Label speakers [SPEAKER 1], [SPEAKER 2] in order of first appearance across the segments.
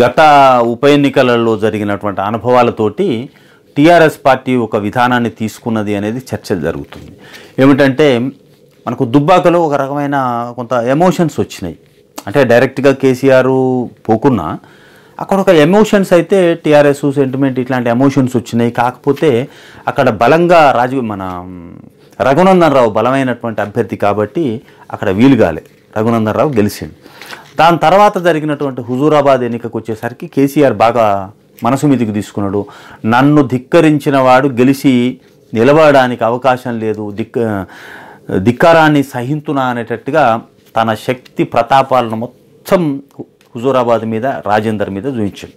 [SPEAKER 1] గత ఉప ఎన్నికలలో జరిగినటువంటి అనుభవాలతోటి టీఆర్ఎస్ పార్టీ ఒక విధానాన్ని తీసుకున్నది అనేది చర్చ జరుగుతుంది ఏమిటంటే మనకు దుబ్బాకలో ఒక రకమైన కొంత ఎమోషన్స్ వచ్చినాయి అంటే డైరెక్ట్గా కేసీఆర్ పోకున్నా అక్కడ ఒక ఎమోషన్స్ అయితే టీఆర్ఎస్ సెంటిమెంట్ ఇట్లాంటి ఎమోషన్స్ వచ్చినాయి కాకపోతే అక్కడ బలంగా రాజు మన రఘునందన్ రావు బలమైనటువంటి అభ్యర్థి కాబట్టి అక్కడ వీలు కాలే రఘునందన్ రావు గెలిచింది దాని తర్వాత జరిగినటువంటి హుజూరాబాద్ ఎన్నికకు వచ్చేసరికి కేసీఆర్ బాగా మనసు మీదకి తీసుకున్నాడు నన్ను ధిక్కరించిన వాడు గెలిచి నిలబడడానికి అవకాశం లేదు దిక్క ధిక్కారాన్ని సహింతునా అనేటట్టుగా తన శక్తి ప్రతాపాలను మొత్తం హుజూరాబాద్ మీద రాజేందర్ మీద చూయించాడు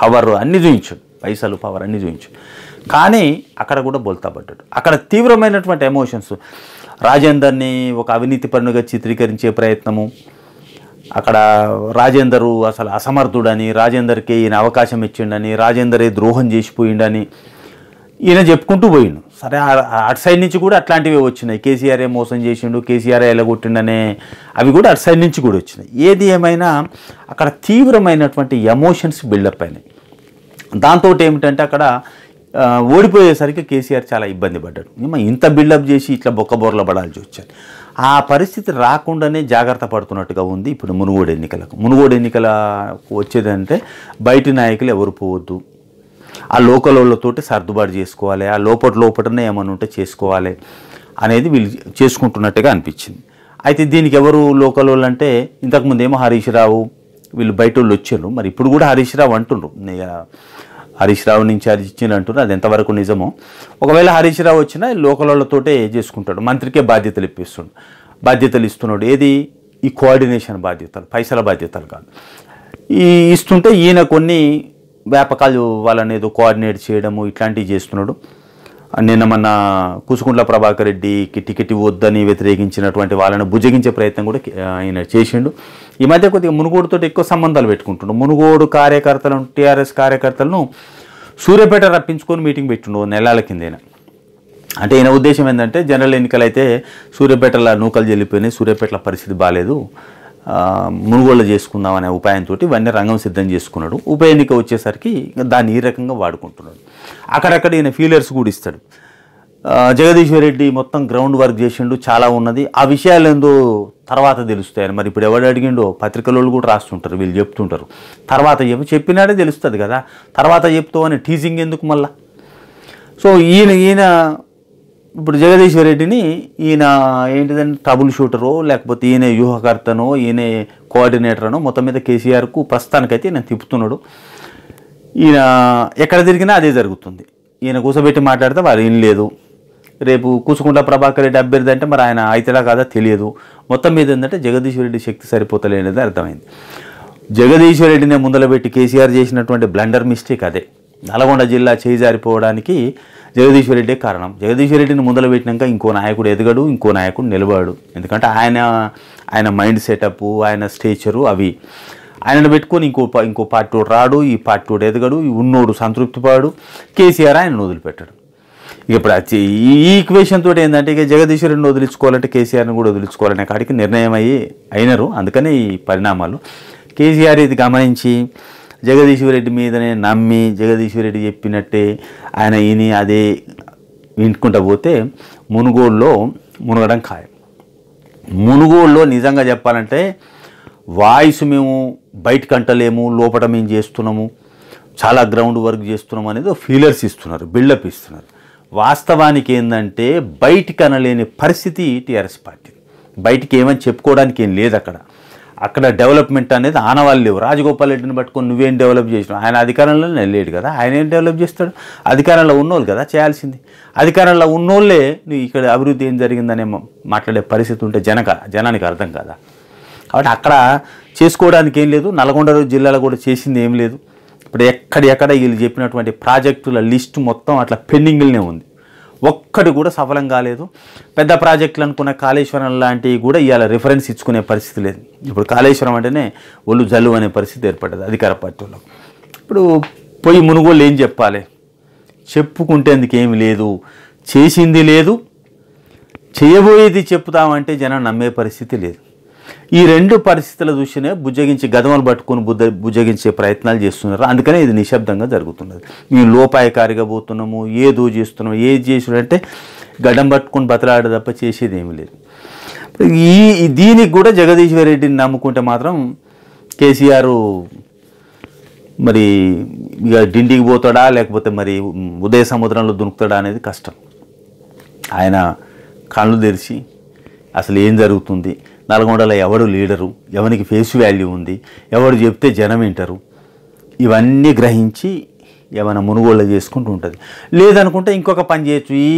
[SPEAKER 1] పవర్ అన్ని చూయించాడు పైసలు పవర్ అన్ని చూయించాడు కానీ అక్కడ కూడా పడ్డాడు అక్కడ తీవ్రమైనటువంటి ఎమోషన్స్ రాజేందర్ని ఒక అవినీతి పన్నుగా చిత్రీకరించే ప్రయత్నము అక్కడ రాజేందరు అసలు అసమర్థుడని రాజేందర్కి ఈయన అవకాశం ఇచ్చిండని రాజేందరే ద్రోహం చేసిపోయిండని ఈయన చెప్పుకుంటూ పోయిండు సరే అటు సైడ్ నుంచి కూడా అట్లాంటివి వచ్చినాయి కేసీఆర్ఏ మోసం చేసిండు కేసీఆర్ఏ ఎలగొట్టిండనే అవి కూడా అటు సైడ్ నుంచి కూడా వచ్చినాయి ఏది ఏమైనా అక్కడ తీవ్రమైనటువంటి ఎమోషన్స్ బిల్డప్ అయినాయి దాంతో ఏమిటంటే అక్కడ ఓడిపోయేసరికి కేసీఆర్ చాలా ఇబ్బంది పడ్డాడు ఏమో ఇంత బిల్డప్ చేసి ఇట్లా బొక్కబోర్ల పడాల్సి వచ్చాను ఆ పరిస్థితి రాకుండానే జాగ్రత్త పడుతున్నట్టుగా ఉంది ఇప్పుడు మునుగోడు ఎన్నికలకు మునుగోడు ఎన్నికల వచ్చేదంటే బయటి నాయకులు ఎవరు పోవద్దు ఆ లోకల్ వాళ్ళతోటి సర్దుబాటు చేసుకోవాలి ఆ లోపల లోపలనే ఏమైనా ఉంటే చేసుకోవాలి అనేది వీళ్ళు చేసుకుంటున్నట్టుగా అనిపించింది అయితే దీనికి ఎవరు లోకల్ వాళ్ళు అంటే ఏమో హరీష్ రావు వీళ్ళు బయట వాళ్ళు వచ్చారు మరి ఇప్పుడు కూడా హరీష్ రావు అంటుండ్రు హరీష్ రావు నుంచి ఇచ్చిన అంటున్నారు అది ఎంతవరకు నిజమో ఒకవేళ హరీష్ రావు వచ్చినా లోకలతోటే చేసుకుంటాడు మంత్రికే బాధ్యతలు ఇప్పిస్తాడు బాధ్యతలు ఇస్తున్నాడు ఏది ఈ కోఆర్డినేషన్ బాధ్యతలు పైసల బాధ్యతలు కాదు ఈ ఇస్తుంటే ఈయన కొన్ని వ్యాపకాలు వాళ్ళనేదో కోఆర్డినేట్ చేయడము ఇట్లాంటివి చేస్తున్నాడు నిన్న మన కూసుకుంట్ల ప్రభాకర్ రెడ్డికి టికెట్ వద్దని వ్యతిరేకించినటువంటి వాళ్ళని భుజగించే ప్రయత్నం కూడా ఆయన చేసిండు ఈ మధ్య కొద్దిగా మునుగోడుతో ఎక్కువ సంబంధాలు పెట్టుకుంటుండు మునుగోడు కార్యకర్తలను టీఆర్ఎస్ కార్యకర్తలను సూర్యపేట రప్పించుకొని మీటింగ్ పెట్టిండు నెలల కిందైనా అంటే ఈయన ఉద్దేశం ఏంటంటే జనరల్ ఎన్నికలైతే సూర్యపేటలో నూకలు చెల్లిపోయినాయి సూర్యపేటల పరిస్థితి బాగాలేదు మునుగోళ్ళు చేసుకుందాం అనే ఉపాయంతో ఇవన్నీ రంగం సిద్ధం చేసుకున్నాడు ఉప ఎన్నిక వచ్చేసరికి దాన్ని ఈ రకంగా వాడుకుంటున్నాడు అక్కడక్కడ ఈయన ఫీలర్స్ కూడా ఇస్తాడు జగదీశ్వర్ రెడ్డి మొత్తం గ్రౌండ్ వర్క్ చేసిండు చాలా ఉన్నది ఆ విషయాలు ఏందో తర్వాత తెలుస్తాయని మరి ఇప్పుడు ఎవడు అడిగిండో పత్రికలు కూడా రాస్తుంటారు వీళ్ళు చెప్తుంటారు తర్వాత చెప్పి చెప్పినాడే తెలుస్తుంది కదా తర్వాత చెప్తావు అని టీజింగ్ ఎందుకు మళ్ళా సో ఈయన ఈయన ఇప్పుడు జగదీశ్వర్ రెడ్డిని ఈయన ఏంటిదంటే ట్రబుల్ షూటరో లేకపోతే ఈయన వ్యూహకర్తనో ఈయన కోఆర్డినేటర్నో మొత్తం మీద కేసీఆర్కు ప్రస్తుతానికైతే నేను తిప్పుతున్నాడు ఈయన ఎక్కడ తిరిగినా అదే జరుగుతుంది ఈయన కూర్చోబెట్టి మాట్లాడితే వారు లేదు రేపు కూసుకుంటా ప్రభాకర్ రెడ్డి అభ్యర్థి అంటే మరి ఆయన అయితేలా కాదా తెలియదు మొత్తం మీద ఏంటంటే జగదీశ్వరెడ్డి శక్తి సరిపోతలేనిది అర్థమైంది ముందల పెట్టి కేసీఆర్ చేసినటువంటి బ్లండర్ మిస్టేక్ అదే నల్గొండ జిల్లా చేజారిపోవడానికి జగదీశ్వరెడ్డే కారణం జగదీశ్వరెడ్డిని మొదలు పెట్టినాక ఇంకో నాయకుడు ఎదగడు ఇంకో నాయకుడు నిలబడు ఎందుకంటే ఆయన ఆయన మైండ్ సెటప్ ఆయన స్టేచరు అవి ఆయనను పెట్టుకొని ఇంకో ఇంకో పార్టీ రాడు ఈ పార్టీ ఎదగడు ఉన్నోడు సంతృప్తి పాడు కేసీఆర్ ఆయనను వదిలిపెట్టాడు ఇక ఇప్పుడు ఈ ఈక్వేషన్ తోటి ఏంటంటే ఇక జగదీశ్వర్ రెడ్డిని వదిలించుకోవాలంటే కేసీఆర్ని కూడా వదిలించుకోవాలనే కాడికి నిర్ణయం అయ్యి అయినారు అందుకనే ఈ పరిణామాలు కేసీఆర్ ఇది గమనించి జగదీశ్వర్ రెడ్డి మీదనే నమ్మి జగదీశ్వర్ రెడ్డి చెప్పినట్టే ఆయన విని అదే వింటుకుంటా పోతే మునుగోడులో మునగడం ఖాయం మునుగోడులో నిజంగా చెప్పాలంటే వాయిస్ మేము బయట కంటలేము లోపల మేము చేస్తున్నాము చాలా గ్రౌండ్ వర్క్ చేస్తున్నాం అనేది ఫీలర్స్ ఇస్తున్నారు బిల్డప్ ఇస్తున్నారు వాస్తవానికి ఏంటంటే బయటికి అనలేని పరిస్థితి టీఆర్ఎస్ పార్టీ బయటికి ఏమని చెప్పుకోవడానికి ఏం లేదు అక్కడ అక్కడ డెవలప్మెంట్ అనేది ఆనవాళ్ళు లేవు రాజగోపాల్ రెడ్డిని పట్టుకొని నువ్వేం డెవలప్ చేసినావు ఆయన అధికారంలో లేడు కదా ఆయన ఏం డెవలప్ చేస్తాడు అధికారంలో ఉన్నోళ్ళు కదా చేయాల్సింది అధికారంలో ఉన్నోళ్ళే నువ్వు ఇక్కడ అభివృద్ధి ఏం జరిగిందనే మాట్లాడే పరిస్థితి ఉంటే జనక జనానికి అర్థం కదా కాబట్టి అక్కడ చేసుకోవడానికి ఏం లేదు నల్గొండ జిల్లాలో కూడా చేసింది ఏం లేదు ఇప్పుడు ఎక్కడెక్కడ వీళ్ళు చెప్పినటువంటి ప్రాజెక్టుల లిస్టు మొత్తం అట్లా పెండింగ్లనే ఉంది ఒక్కటి కూడా సఫలం కాలేదు పెద్ద ప్రాజెక్టులు అనుకున్న కాళేశ్వరం లాంటివి కూడా ఇవాళ రిఫరెన్స్ ఇచ్చుకునే పరిస్థితి లేదు ఇప్పుడు కాళేశ్వరం అంటేనే ఒళ్ళు జల్లు అనే పరిస్థితి ఏర్పడ్డది అధికార పార్టీలో ఇప్పుడు పోయి మునుగోళ్ళు ఏం చెప్పాలి చెప్పుకుంటేందుకు ఏమి లేదు చేసింది లేదు చేయబోయేది చెప్తామంటే జనం నమ్మే పరిస్థితి లేదు ఈ రెండు పరిస్థితుల దృష్టినే బుజ్జగించి గదమలు పట్టుకుని బుద్ధ బుజ్జగించే ప్రయత్నాలు చేస్తున్నారు అందుకనే ఇది నిశ్శబ్దంగా జరుగుతున్నది మేము లోపాయకారిగా పోతున్నాము ఏదో చేస్తున్నాము ఏది చేసినంటే గడం పట్టుకుని బతలాడ తప్ప చేసేది ఏమీ లేదు ఈ దీనికి కూడా జగదీశ్వర్ రెడ్డిని నమ్ముకుంటే మాత్రం కేసీఆర్ మరి ఇక డిండికి పోతాడా లేకపోతే మరి ఉదయ సముద్రంలో దునుకుతాడా అనేది కష్టం ఆయన కళ్ళు తెరిచి అసలు ఏం జరుగుతుంది నల్గొండలో ఎవడు లీడరు ఎవరికి ఫేస్ వాల్యూ ఉంది ఎవడు చెప్తే జనం వింటారు ఇవన్నీ గ్రహించి ఏమైనా మునుగోళ్ళు చేసుకుంటూ ఉంటుంది లేదనుకుంటే ఇంకొక పని చేయొచ్చు ఈ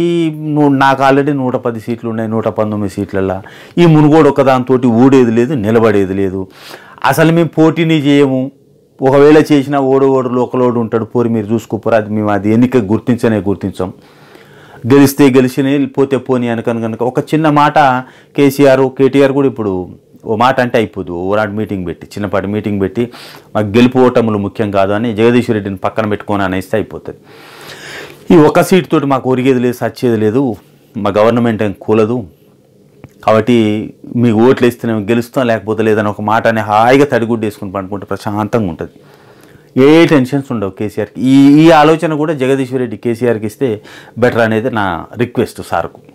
[SPEAKER 1] నాకు ఆల్రెడీ నూట పది సీట్లు ఉన్నాయి నూట పంతొమ్మిది సీట్లల్లో ఈ మునుగోడు ఒకదానితో ఊడేది లేదు నిలబడేది లేదు అసలు మేము పోటీని చేయము ఒకవేళ చేసినా ఓడు ఓడు లోకలోడు ఉంటాడు పోరు మీరు చూసుకోపోరు అది మేము అది ఎన్నిక గుర్తించనే గుర్తించాం గెలిస్తే గెలిచిన పోతే పోని అనుకని కనుక ఒక చిన్న మాట కేసీఆర్ కేటీఆర్ కూడా ఇప్పుడు ఓ మాట అంటే అయిపోదు ఓవరాట్ మీటింగ్ పెట్టి చిన్నపాటి మీటింగ్ పెట్టి మాకు గెలుపు ఓటములు ముఖ్యం కాదు అని జగదీష్ రెడ్డిని పక్కన పెట్టుకొని అనేస్తే అయిపోతుంది ఈ ఒక సీట్ తోటి మాకు ఒరిగేది లేదు సచ్చేది లేదు మా గవర్నమెంట్ ఏం కూలదు కాబట్టి మీకు ఓట్లు వేస్తే గెలుస్తాం లేకపోతే లేదని ఒక మాట అని హాయిగా తడిగుడ్డు వేసుకుని పండుకుంటే ప్రశాంతంగా ఉంటుంది ఏ టెన్షన్స్ ఉండవు కేసీఆర్కి ఈ ఈ ఆలోచన కూడా జగదీశ్వర్ రెడ్డి కేసీఆర్కి ఇస్తే బెటర్ అనేది నా రిక్వెస్ట్ సార్కు